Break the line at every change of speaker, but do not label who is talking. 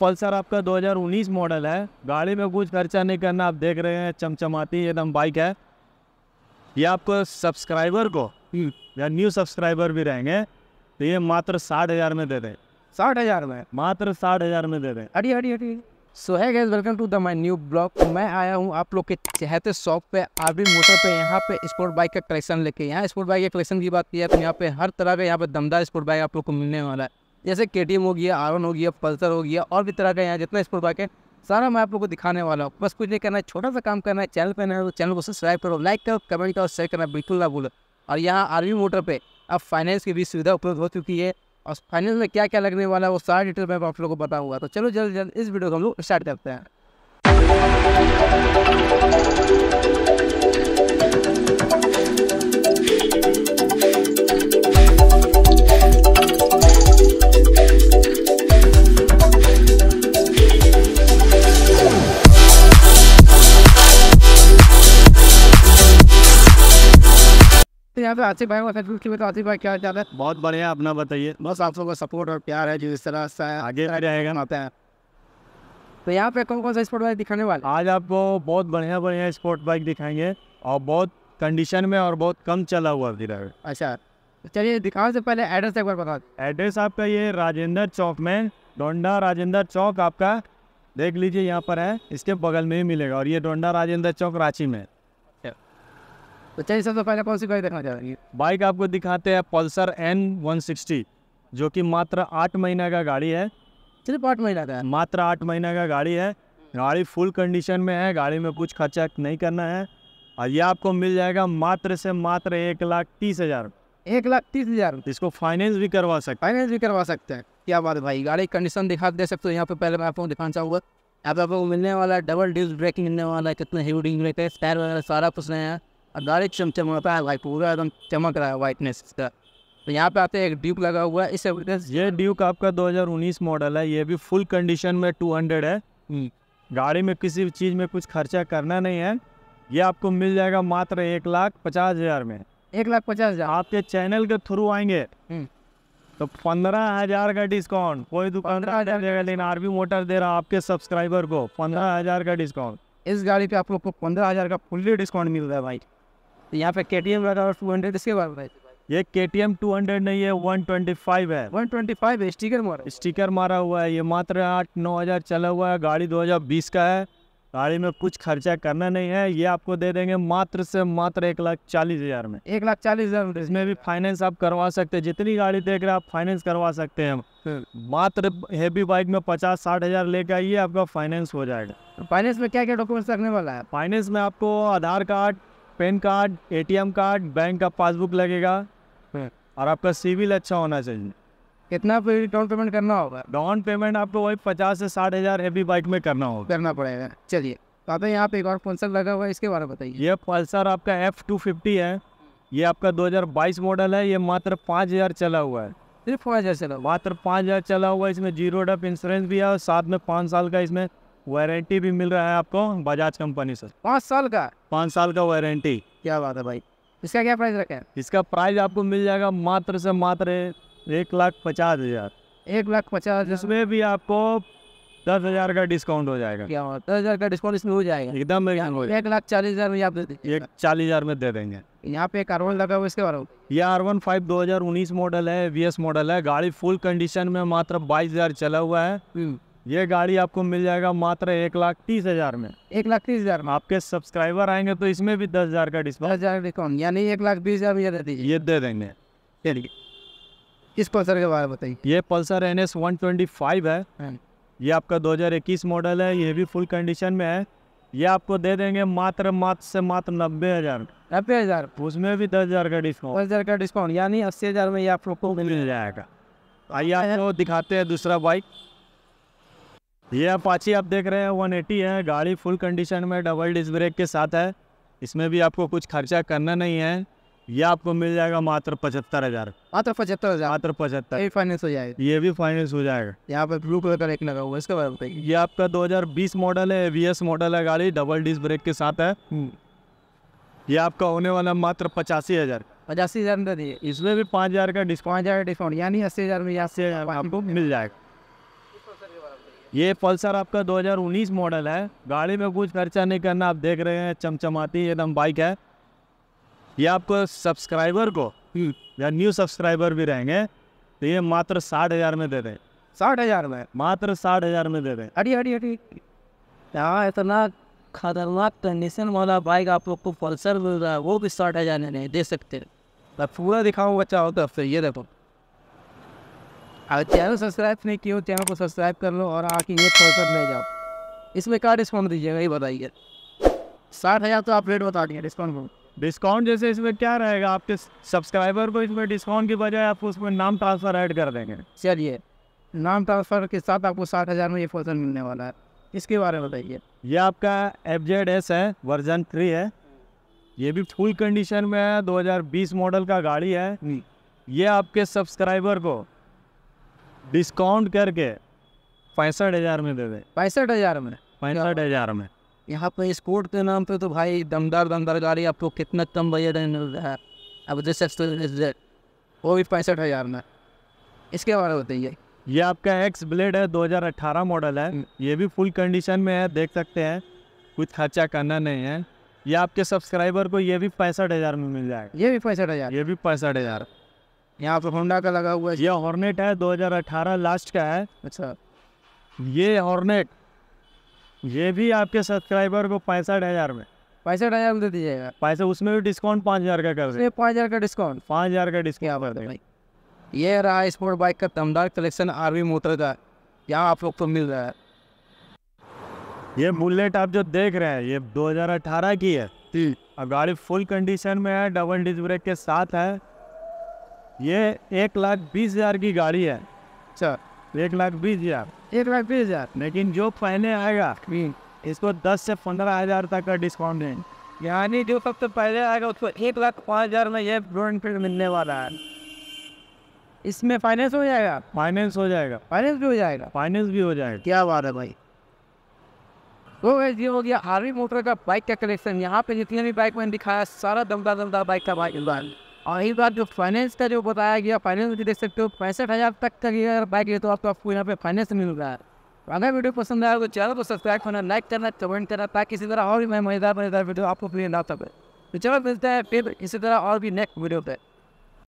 Pulsar आपका 2019 model है गाड़ी में कुछ खर्चा नहीं करना आप देख रहे हैं चमचमाती एकदम बाइक है ये आपको सब्सक्राइबर को हम्म। या न्यू सब्सक्राइबर भी रहेंगे तो ये मात्र साठ हज़ार में दे दें साठ हज़ार में मात्र साठ हज़ार में दे दें अरे अरे अरे so hi guys welcome to the my
new blog मैं आया हूँ आप लोग के चहते शॉप पे आरबी मोटर पे यहाँ पे स्पोर्ट बाइक का कलेक्शन लेके यहाँ स्पोर्ट बाइक के कलेक्शन की बात की है तो यहाँ पे हर तरह का यहाँ पे दमदार स्पोर्ट बाइक आप लोग को मिलने वाला है जैसे के हो गया आर हो गया पल्सर हो गया और भी तरह का यहाँ जितना स्पोर्ट बाइक है सारा मैं आप लोगों को दिखाने वाला हूँ बस कुछ नहीं करना है छोटा सा काम करना है चैनल पर तो चैनल को सब्सक्राइब करो लाइक करो कमेंट करो शेयर करना बिल्कुल ना भूलो और यहाँ आर्मी मोटर पर अब फाइनेंस की भी सुविधा उपलब्ध हो चुकी है और फाइनेंस में क्या क्या लगने वाला है वो सारा डिटेल मैं आप लोगों को बताऊँगा तो चलो जल्द जल्द इस वीडियो को हम लोग स्टार्ट करते हैं यहाँ पे आतिफ भाई सचमुच की तो आतिफ भाई क्या चाहते हैं बहुत बढ़िया अपना बताइए बस आप सबका सपोर्ट और
प्यार है जिस तरह से आगे आ जाएगा ना आते हैं तो यहाँ पे कौन कौन सा स्पोर्ट बाइक दिखाने वाले आज आपको बहुत बढ़िया बढ़िया स्पोर्ट बाइक दिखाएंगे और बहुत कंडीशन में और बहुत कम चला हुआ धीरे अच्छा
चलिए दिखाओ से पहले एड्रेस एक बार बताओ
एड्रेस आपका ये राजेंद्र चौक में डोंडा राजेंद्र चौक आपका देख लीजिए यहाँ पर है इसके बगल में ही मिलेगा और ये डोंडा राजेंद्र चौक रांची में
तो सबसे पहले कौन
सी गाड़ी दिखाना चाहेंगे बाइक आपको दिखाते हैं पल्सर एन वन सिक्सटी जो कि मात्र आठ महीना का गाड़ी है सिर्फ आठ महीना का मात्र आठ महीना का गाड़ी है गाड़ी फुल कंडीशन में है गाड़ी में कुछ खर्चा नहीं करना है और ये आपको मिल जाएगा मात्र से मात्र एक लाख तीस हज़ार एक लाख तीस हज़ार इसको फाइनेंस भी करवा सकते फाइनेंस भी करवा सकते
हैं क्या बात भाई गाड़ी कंडीशन दिखा दे सकते हो यहाँ पे पहले मैं आपको दिखाना चाहूँगा यहाँ पे आपको मिलने वाला डबल डिस्क ब्रेकिंग मिलने वाला है कितने टायर वगैरह सारा कुछ नया हैं डायरेक्शन गार्लिक होता है लाइट
पूरा एकदम चमक रहा है वाइटनेस इसका तो यहाँ पे आते हैं एक ड्यूक लगा हुआ है इस ये ड्यूक आपका 2019 मॉडल है ये भी फुल कंडीशन में 200 है हम्म। गाड़ी में किसी भी चीज़ में कुछ खर्चा करना नहीं है ये आपको मिल जाएगा मात्र एक लाख पचास हज़ार में एक लाख पचास हज़ार आपके चैनल के थ्रू आएंगे हम्म। तो पंद्रह हजार का डिस्काउंट कोई दुकान देगा लेकिन आरबी मोटर दे रहा आपके सब्सक्राइबर को पंद्रह हजार का डिस्काउंट इस गाड़ी पे आप लोग को पंद्रह हजार का फुल्ली डिस्काउंट मिल रहा है भाई तो यहाँ पे के टी एम लगा टू हंड्रेड इसके बाद में ये के टी एम टू हंड्रेड नहीं है वन ट्वेंटी फाइव है वन ट्वेंटी फाइव है स्टीकर मारा स्टीकर मारा हुआ है ये मात्र आठ नौ हज़ार चला हुआ है गाड़ी दो हज़ार बीस का है गाड़ी में कुछ खर्चा करना नहीं है ये आपको दे देंगे मात्र से मात्र एक लाख चालीस हज़ार में एक लाख चालीस हज़ार इसमें भी फाइनेंस आप करवा सकते हैं जितनी गाड़ी देख रहे हैं आप फाइनेंस करवा सकते हैं हम्म। मात्र हैवी बाइक में पचास साठ हज़ार लेके आइए आपका फाइनेंस हो जाएगा फाइनेंस तो में क्या क्या डॉक्यूमेंट्स रखने वाला है फाइनेंस में आपको Aadhaar card PAN card ATM card bank का पासबुक लगेगा हाँ। और आपका सिविल अच्छा होना चाहिए कितना पे डाउन पेमेंट करना होगा डाउन पेमेंट आपको वही पचास से साठ हज़ार हैवी बाइक में करना होगा करना पड़ेगा चलिए
तो आपने यहाँ पे एक और
पल्सर लगा हुआ है इसके बारे में बताइए ये पल्सर आपका एफ़ टू फिफ्टी है ये आपका 2022 मॉडल है ये मात्र पाँच हज़ार चला हुआ है सिर्फ पाँच हज़ार चला मात्र पाँच हज़ार चला हुआ है इसमें जीरो डप इंश्योरेंस भी है और साथ में पाँच साल का इसमें वारंटी भी मिल रहा है आपको बजाज कंपनी से
पाँच साल का
पाँच साल का वारंटी क्या बात है भाई
इसका क्या प्राइस रखा है
इसका प्राइस आपको मिल जाएगा मात्र से मात्र एक लाख पचास हजार एक लाख पचास हजार इसमें भी आपको दस हजार का डिस्काउंट हो जाएगा क्या दस हजार का डिस्काउंट इसमें हो जाएगा एकदम एक लाख चालीस हजार में आप दे देंगे एक चालीस हजार में दे देंगे यहाँ पे एक
आर वन लगा हुआ इसके बारे में
ये आर वन फाइव दो हजार उन्नीस मॉडल है वी एस मॉडल है गाड़ी फुल कंडीशन में मात्र बाईस हजार चला हुआ है हम्म। ये गाड़ी आपको मिल जाएगा मात्र एक लाख तीस हज़ार में एक लाख तीस हज़ार में आपके सब्सक्राइबर आएंगे तो इसमें भी दस हज़ार का डिस्काउंट हज़ार डिस्काउंट यानी एक लाख बीस हज़ार ये दे दीजिए ये दे देंगे चलिए इस पल्सर के बारे में बताइए ये Pulsar N S one twenty five है हाँ। ये आपका दो हज़ार इक्कीस मॉडल है ये भी फुल कंडीशन में है ये आपको दे देंगे मात्र मात्र से मात्र नब्बे हज़ार नब्बे हज़ार उसमें भी दस हज़ार का डिस्काउंट दस हज़ार का डिस्काउंट यानी अस्सी हज़ार में ये आपको मिल जाएगा आइए आप दिखाते हैं दूसरा बाइक ये अपाची आप देख रहे हैं 180 है गाड़ी फुल कंडीशन में डबल डिस्क ब्रेक के साथ है इसमें भी आपको कुछ खर्चा करना नहीं है ये आपको मिल जाएगा मात्र पचहत्तर हजार मात्र पचहत्तर हजार मात्र पचहत्तर
ये फाइनेंस हो जाएगा
ये भी फाइनेंस हो जाएगा
यहाँ पर ब्लू कलर का एक लगा हुआ इसका बारे
ये आपका 2020 मॉडल है वी मॉडल है गाड़ी डबल डिस्क ब्रेक के साथ है हम्म। ये आपका होने वाला मात्र पचासी हजार पचासी हजार इसमें भी पाँच हजार का डिस्काउंट हजार डिस्काउंट यानी अस्सी हजार में यहाँ आपको मिल जाएगा ये पल्सर आपका 2019 मॉडल है गाड़ी में कुछ खर्चा नहीं करना आप देख रहे हैं चमचमाती एकदम बाइक है ये आपको सब्सक्राइबर को या न्यू सब्सक्राइबर भी रहेंगे तो ये मात्र साठ हज़ार में दे दें साठ हज़ार में मात्र साठ हज़ार में दे दें अरे अरे अरे हाँ इतना
खतरनाक कंडीशन वाला बाइक आप लोग को पल्सर मिल रहा है वो भी साठ हज़ार में नहीं दे सकते पूरा बच्चा होता फिर ये देखो अगर चैनल सब्सक्राइब नहीं किए चैनल को सब्सक्राइब कर लो और आके ये प्रोसेस ले जाओ इसमें क्या डिस्काउंट दीजिएगा
ये बताइए साठ हज़ार तो आप रेट बता दिए डिस्काउंट को डिस्काउंट जैसे इसमें क्या रहेगा आपके सब्सक्राइबर को इसमें डिस्काउंट की बजाय आपको उसमें नाम ट्रांसफ़र ऐड कर देंगे चलिए
नाम ट्रांसफ़र के साथ आपको साठ हज़ार में ये फोन मिलने वाला है इसके बारे में बताइए
ये आपका एफ जेड एस है वर्जन थ्री है ये भी फुल कंडीशन में है 2020 मॉडल का गाड़ी है हम्म। ये आपके सब्सक्राइबर को डिस्काउंट करके पैंसठ हज़ार में दे दे पैंसठ हज़ार में पैंसठ हज़ार में
यहाँ पे स्कोर्ट के नाम पे तो भाई दमदार दमदार गाड़ी आपको कितना कम बजट है अब जैसे वो भी पैंसठ हज़ार में इसके बारे में बताइए
ये आपका एक्स ब्लेड है 2018 मॉडल है हम्म। ये भी फुल कंडीशन में है देख सकते हैं कुछ खर्चा करना नहीं है ये आपके सब्सक्राइबर को ये भी पैंसठ हज़ार में मिल जाएगा ये भी पैंसठ हज़ार ये भी पैंसठ हज़ार यहाँ पे होंडा का लगा हुआ है ये हॉर्नेट है 2018 लास्ट का है अच्छा ये हॉर्नेट ये भी आपके सब्सक्राइबर को पैंसठ हज़ार में
पैंसठ हज़ार दे दीजिएगा
पैसे उसमें भी डिस्काउंट पाँच हज़ार का कर दे
पाँच हज़ार का डिस्काउंट पाँच हज़ार का
डिस्काउंट कर देंगे
ये रहा स्पोर्ट बाइक का दमदार कलेक्शन
आरवी मोटर का यहाँ आप लोग को मिल रहा है ये बुलेट आप जो देख रहे हैं ये 2018 की है अब गाड़ी फुल कंडीशन में है डबल डिस्क ब्रेक के साथ है ये एक लाख बीस हज़ार की गाड़ी है सर अच्छा। एक लाख बीस हज़ार एक लाख बीस हज़ार लेकिन जो पहले आएगा हम्म। इसको दस से पंद्रह हज़ार तक का डिस्काउंट है यानी जो सबसे पहले आएगा उसको एक लाख पाँच हज़ार में ये रोड फिर मिलने वाला है इसमें फाइनेंस हो जाएगा फाइनेंस हो जाएगा फाइनेंस भी हो जाएगा फाइनेंस भी हो जाएगा क्या बात है भाई तो ये
हो गया आर्मी मोटर का बाइक का कलेक्शन यहाँ पे जितने भी बाइक मैंने दिखाया सारा दमदार दमदार बाइक का बाइक और एक बात जो फाइनेंस का जो बताया गया फाइनेंस में देख सकते हो पैंसठ हज़ार तक का अगर बाइक ले तो आपको आपको यहाँ पे फाइनेंस मिल रहा है तो अगर वीडियो पसंद आया तो चैनल को सब्सक्राइब करना लाइक करना कमेंट करना ताकि इसी तरह और भी मैं मज़ेदार मज़ेदार वीडियो आपको फ्री ना सकें तो चलो मिलता है फिर इसी तरह और भी नेक्स्ट वीडियो पर